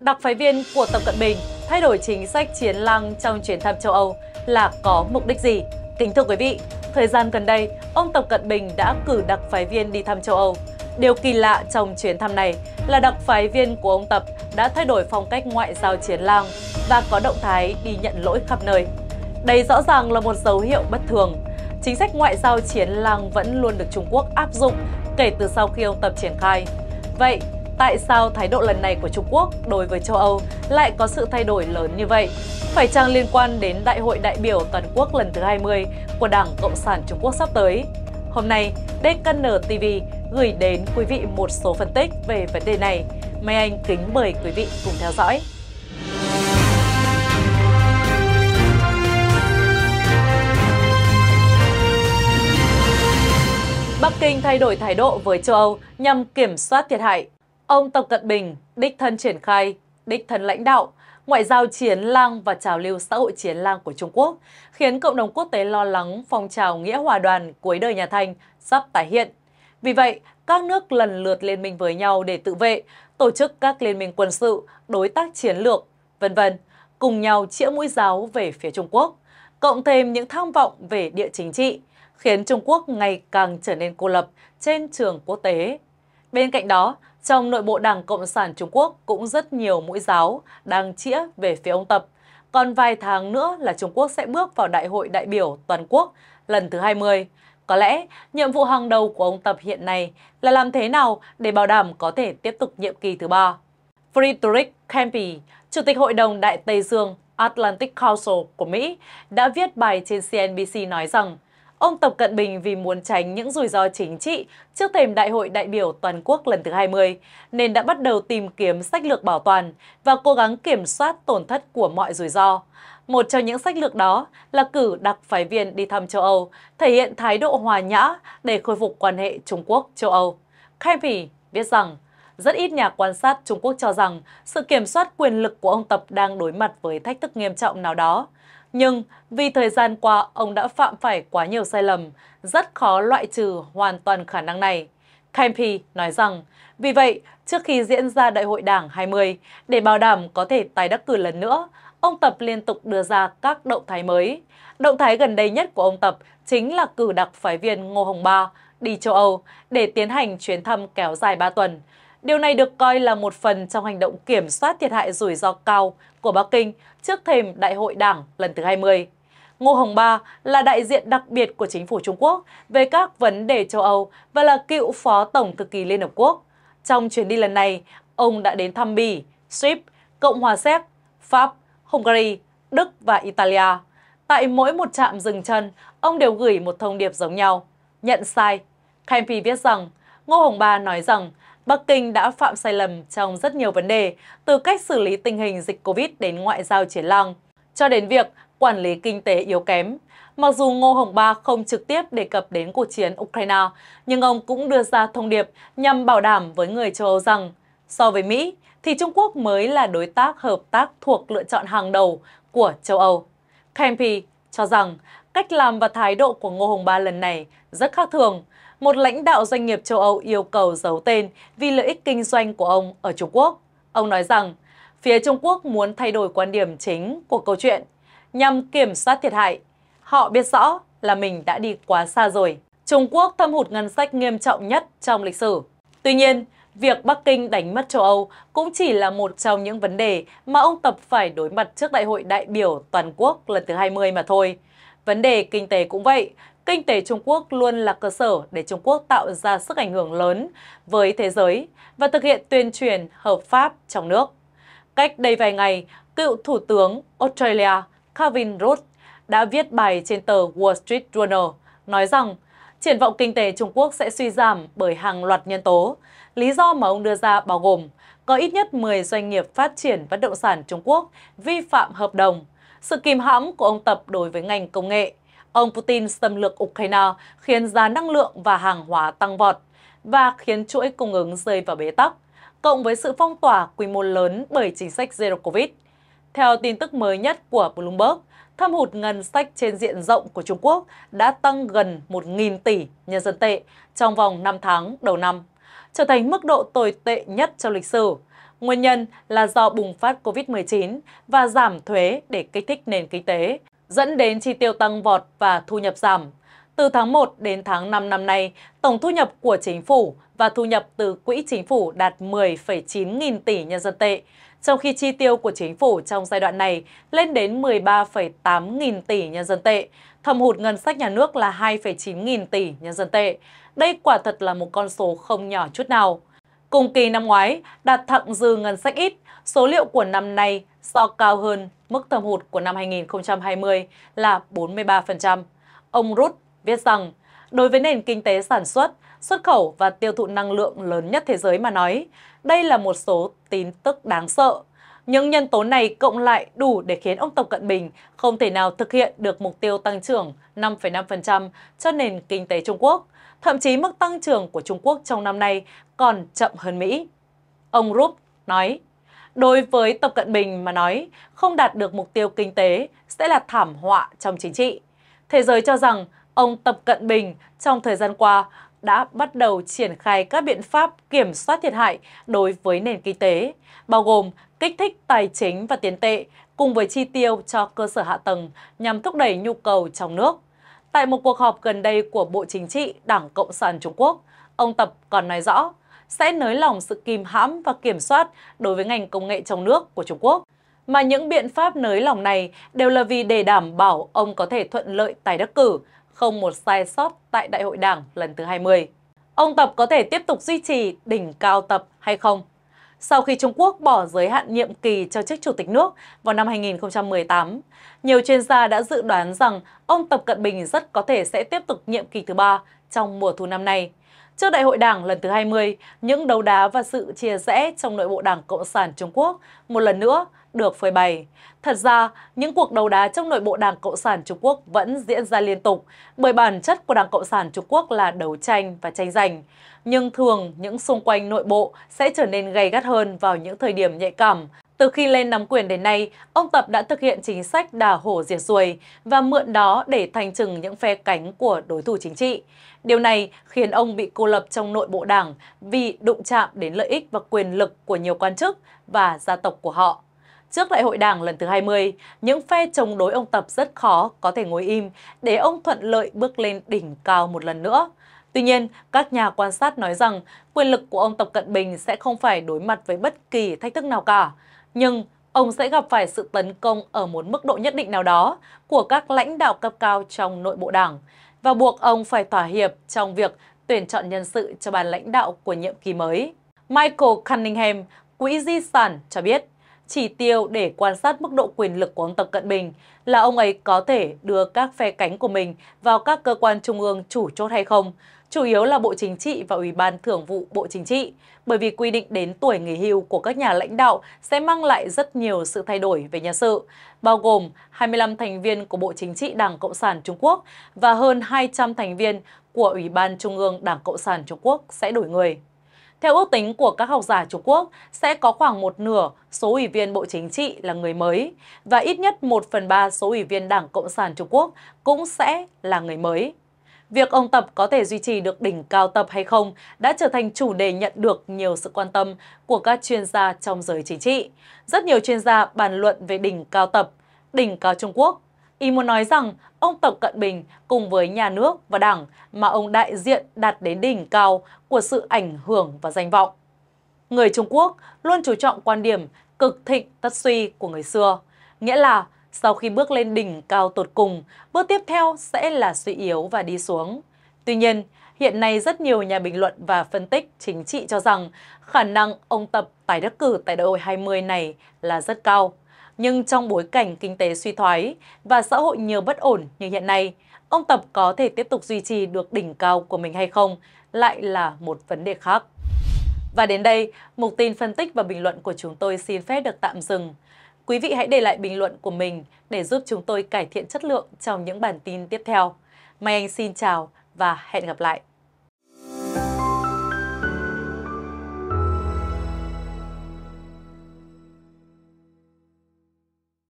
Đặc phái viên của Tập Cận Bình thay đổi chính sách chiến lăng trong chuyến thăm châu Âu là có mục đích gì? Kính thưa quý vị, thời gian gần đây, ông Tập Cận Bình đã cử đặc phái viên đi thăm châu Âu. Điều kỳ lạ trong chuyến thăm này là đặc phái viên của ông Tập đã thay đổi phong cách ngoại giao chiến lăng và có động thái đi nhận lỗi khắp nơi. Đây rõ ràng là một dấu hiệu bất thường. Chính sách ngoại giao chiến lăng vẫn luôn được Trung Quốc áp dụng kể từ sau khi ông Tập triển khai. Vậy, tại sao thái độ lần này của Trung Quốc đối với châu Âu lại có sự thay đổi lớn như vậy? Phải chăng liên quan đến Đại hội đại biểu toàn quốc lần thứ 20 của Đảng Cộng sản Trung Quốc sắp tới? Hôm nay, DKN TV gửi đến quý vị một số phân tích về vấn đề này. Mai Anh kính mời quý vị cùng theo dõi. Bắc Kinh thay đổi thái độ với châu Âu nhằm kiểm soát thiệt hại Ông Tập Cận Bình đích thân triển khai, đích thân lãnh đạo, ngoại giao chiến lang và trào lưu xã hội chiến lang của Trung Quốc, khiến cộng đồng quốc tế lo lắng phong trào nghĩa hòa đoàn cuối đời nhà Thanh sắp tái hiện. Vì vậy, các nước lần lượt liên minh với nhau để tự vệ, tổ chức các liên minh quân sự, đối tác chiến lược, vân vân, cùng nhau chĩa mũi giáo về phía Trung Quốc, cộng thêm những tham vọng về địa chính trị, khiến Trung Quốc ngày càng trở nên cô lập trên trường quốc tế. Bên cạnh đó, trong nội bộ Đảng Cộng sản Trung Quốc cũng rất nhiều mũi giáo đang chĩa về phía ông Tập. Còn vài tháng nữa là Trung Quốc sẽ bước vào Đại hội đại biểu toàn quốc lần thứ 20. Có lẽ nhiệm vụ hàng đầu của ông Tập hiện nay là làm thế nào để bảo đảm có thể tiếp tục nhiệm kỳ thứ ba. Friedrich Kempe, Chủ tịch Hội đồng Đại Tây Dương Atlantic Council của Mỹ đã viết bài trên CNBC nói rằng Ông Tập Cận Bình vì muốn tránh những rủi ro chính trị trước thềm Đại hội đại biểu toàn quốc lần thứ 20, nên đã bắt đầu tìm kiếm sách lược bảo toàn và cố gắng kiểm soát tổn thất của mọi rủi ro. Một trong những sách lược đó là cử đặc phái viên đi thăm châu Âu, thể hiện thái độ hòa nhã để khôi phục quan hệ Trung Quốc-châu Âu. Khai Kempi viết rằng, rất ít nhà quan sát Trung Quốc cho rằng sự kiểm soát quyền lực của ông Tập đang đối mặt với thách thức nghiêm trọng nào đó. Nhưng vì thời gian qua ông đã phạm phải quá nhiều sai lầm, rất khó loại trừ hoàn toàn khả năng này. Campy nói rằng, vì vậy, trước khi diễn ra Đại hội Đảng 20, để bảo đảm có thể tái đắc cử lần nữa, ông Tập liên tục đưa ra các động thái mới. Động thái gần đây nhất của ông Tập chính là cử đặc phái viên Ngô Hồng Ba đi châu Âu để tiến hành chuyến thăm kéo dài 3 tuần. Điều này được coi là một phần trong hành động kiểm soát thiệt hại rủi ro cao của Bắc Kinh trước thềm Đại hội Đảng lần thứ 20. Ngô Hồng Ba là đại diện đặc biệt của chính phủ Trung Quốc về các vấn đề châu Âu và là cựu phó tổng thư ký Liên Hợp Quốc. Trong chuyến đi lần này, ông đã đến thăm Bỉ, Swift, Cộng hòa Séc, Pháp, Hungary, Đức và Italia. Tại mỗi một trạm dừng chân, ông đều gửi một thông điệp giống nhau, nhận sai. Campy viết rằng, Ngô Hồng Ba nói rằng Bắc Kinh đã phạm sai lầm trong rất nhiều vấn đề, từ cách xử lý tình hình dịch Covid đến ngoại giao chiến lăng, cho đến việc quản lý kinh tế yếu kém. Mặc dù Ngô Hồng Ba không trực tiếp đề cập đến cuộc chiến Ukraine, nhưng ông cũng đưa ra thông điệp nhằm bảo đảm với người châu Âu rằng so với Mỹ thì Trung Quốc mới là đối tác hợp tác thuộc lựa chọn hàng đầu của châu Âu. Campy cho rằng cách làm và thái độ của Ngô Hồng Ba lần này rất khác thường – một lãnh đạo doanh nghiệp châu Âu yêu cầu giấu tên vì lợi ích kinh doanh của ông ở Trung Quốc. Ông nói rằng, phía Trung Quốc muốn thay đổi quan điểm chính của câu chuyện nhằm kiểm soát thiệt hại. Họ biết rõ là mình đã đi quá xa rồi. Trung Quốc thâm hụt ngân sách nghiêm trọng nhất trong lịch sử. Tuy nhiên, việc Bắc Kinh đánh mất châu Âu cũng chỉ là một trong những vấn đề mà ông Tập phải đối mặt trước Đại hội đại biểu toàn quốc lần thứ 20 mà thôi. Vấn đề kinh tế cũng vậy, kinh tế Trung Quốc luôn là cơ sở để Trung Quốc tạo ra sức ảnh hưởng lớn với thế giới và thực hiện tuyên truyền hợp pháp trong nước. Cách đây vài ngày, cựu Thủ tướng Australia Kevin Rudd đã viết bài trên tờ Wall Street Journal nói rằng triển vọng kinh tế Trung Quốc sẽ suy giảm bởi hàng loạt nhân tố. Lý do mà ông đưa ra bao gồm có ít nhất 10 doanh nghiệp phát triển bất động sản Trung Quốc vi phạm hợp đồng, sự kìm hãm của ông Tập đối với ngành công nghệ, Ông Putin xâm lược Ukraine khiến giá năng lượng và hàng hóa tăng vọt và khiến chuỗi cung ứng rơi vào bế tắc, cộng với sự phong tỏa quy mô lớn bởi chính sách Zero Covid. Theo tin tức mới nhất của Bloomberg, thâm hụt ngân sách trên diện rộng của Trung Quốc đã tăng gần 1.000 tỷ nhân dân tệ trong vòng 5 tháng đầu năm, trở thành mức độ tồi tệ nhất trong lịch sử. Nguyên nhân là do bùng phát COVID-19 và giảm thuế để kích thích nền kinh tế, dẫn đến chi tiêu tăng vọt và thu nhập giảm. Từ tháng 1 đến tháng 5 năm nay, tổng thu nhập của chính phủ và thu nhập từ quỹ chính phủ đạt 10,9 nghìn tỷ nhân dân tệ, trong khi chi tiêu của chính phủ trong giai đoạn này lên đến 13,8 nghìn tỷ nhân dân tệ, thâm hụt ngân sách nhà nước là 2,9 nghìn tỷ nhân dân tệ. Đây quả thật là một con số không nhỏ chút nào. Cùng kỳ năm ngoái, đạt thặng dư ngân sách ít, số liệu của năm nay so cao hơn mức thâm hụt của năm 2020 là 43%. Ông Rút viết rằng, đối với nền kinh tế sản xuất, xuất khẩu và tiêu thụ năng lượng lớn nhất thế giới mà nói, đây là một số tin tức đáng sợ. Những nhân tố này cộng lại đủ để khiến ông Tập Cận Bình không thể nào thực hiện được mục tiêu tăng trưởng 5,5% cho nền kinh tế Trung Quốc. Thậm chí mức tăng trưởng của Trung Quốc trong năm nay còn chậm hơn Mỹ. Ông Rup nói, Đối với Tập Cận Bình mà nói, không đạt được mục tiêu kinh tế sẽ là thảm họa trong chính trị. Thế giới cho rằng ông Tập Cận Bình trong thời gian qua đã bắt đầu triển khai các biện pháp kiểm soát thiệt hại đối với nền kinh tế, bao gồm kích thích tài chính và tiền tệ cùng với chi tiêu cho cơ sở hạ tầng nhằm thúc đẩy nhu cầu trong nước. Tại một cuộc họp gần đây của Bộ Chính trị Đảng Cộng sản Trung Quốc, ông Tập còn nói rõ, sẽ nới lỏng sự kìm hãm và kiểm soát đối với ngành công nghệ trong nước của Trung Quốc. Mà những biện pháp nới lỏng này đều là vì để đảm bảo ông có thể thuận lợi tái đắc cử, không một sai sót tại Đại hội Đảng lần thứ 20. Ông Tập có thể tiếp tục duy trì đỉnh cao Tập hay không? Sau khi Trung Quốc bỏ giới hạn nhiệm kỳ cho chức chủ tịch nước vào năm 2018, nhiều chuyên gia đã dự đoán rằng ông Tập Cận Bình rất có thể sẽ tiếp tục nhiệm kỳ thứ ba trong mùa thu năm nay. Trước đại hội đảng lần thứ 20, những đấu đá và sự chia rẽ trong nội bộ đảng Cộng sản Trung Quốc một lần nữa được phơi bày. Thật ra, những cuộc đấu đá trong nội bộ đảng Cộng sản Trung Quốc vẫn diễn ra liên tục, bởi bản chất của đảng Cộng sản Trung Quốc là đấu tranh và tranh giành. Nhưng thường, những xung quanh nội bộ sẽ trở nên gay gắt hơn vào những thời điểm nhạy cảm, từ khi lên nắm quyền đến nay, ông Tập đã thực hiện chính sách đà hổ diệt ruồi và mượn đó để thành chừng những phe cánh của đối thủ chính trị. Điều này khiến ông bị cô lập trong nội bộ đảng vì đụng chạm đến lợi ích và quyền lực của nhiều quan chức và gia tộc của họ. Trước đại hội đảng lần thứ 20, những phe chống đối ông Tập rất khó có thể ngồi im để ông thuận lợi bước lên đỉnh cao một lần nữa. Tuy nhiên, các nhà quan sát nói rằng quyền lực của ông Tập Cận Bình sẽ không phải đối mặt với bất kỳ thách thức nào cả nhưng ông sẽ gặp phải sự tấn công ở một mức độ nhất định nào đó của các lãnh đạo cấp cao trong nội bộ đảng và buộc ông phải thỏa hiệp trong việc tuyển chọn nhân sự cho ban lãnh đạo của nhiệm kỳ mới. Michael Cunningham, Quỹ Di sản cho biết, chỉ tiêu để quan sát mức độ quyền lực của ông Tập Cận Bình là ông ấy có thể đưa các phe cánh của mình vào các cơ quan trung ương chủ chốt hay không, chủ yếu là Bộ Chính trị và Ủy ban thưởng vụ Bộ Chính trị, bởi vì quy định đến tuổi nghỉ hưu của các nhà lãnh đạo sẽ mang lại rất nhiều sự thay đổi về nhân sự, bao gồm 25 thành viên của Bộ Chính trị Đảng Cộng sản Trung Quốc và hơn 200 thành viên của Ủy ban Trung ương Đảng Cộng sản Trung Quốc sẽ đổi người. Theo ước tính của các học giả Trung Quốc, sẽ có khoảng một nửa số ủy viên Bộ Chính trị là người mới và ít nhất 1 phần 3 số ủy viên Đảng Cộng sản Trung Quốc cũng sẽ là người mới. Việc ông Tập có thể duy trì được đỉnh cao tập hay không đã trở thành chủ đề nhận được nhiều sự quan tâm của các chuyên gia trong giới chính trị. Rất nhiều chuyên gia bàn luận về đỉnh cao tập, đỉnh cao Trung Quốc. Ý muốn nói rằng ông Tập Cận Bình cùng với nhà nước và đảng mà ông đại diện đạt đến đỉnh cao của sự ảnh hưởng và danh vọng. Người Trung Quốc luôn chú trọng quan điểm cực thịnh tất suy của người xưa, nghĩa là sau khi bước lên đỉnh cao tột cùng, bước tiếp theo sẽ là suy yếu và đi xuống. Tuy nhiên, hiện nay rất nhiều nhà bình luận và phân tích chính trị cho rằng khả năng ông Tập tái đắc cử tại đại hội 20 này là rất cao. Nhưng trong bối cảnh kinh tế suy thoái và xã hội nhiều bất ổn như hiện nay, ông Tập có thể tiếp tục duy trì được đỉnh cao của mình hay không lại là một vấn đề khác. Và đến đây, mục tin phân tích và bình luận của chúng tôi xin phép được tạm dừng. Quý vị hãy để lại bình luận của mình để giúp chúng tôi cải thiện chất lượng trong những bản tin tiếp theo. Mai Anh xin chào và hẹn gặp lại!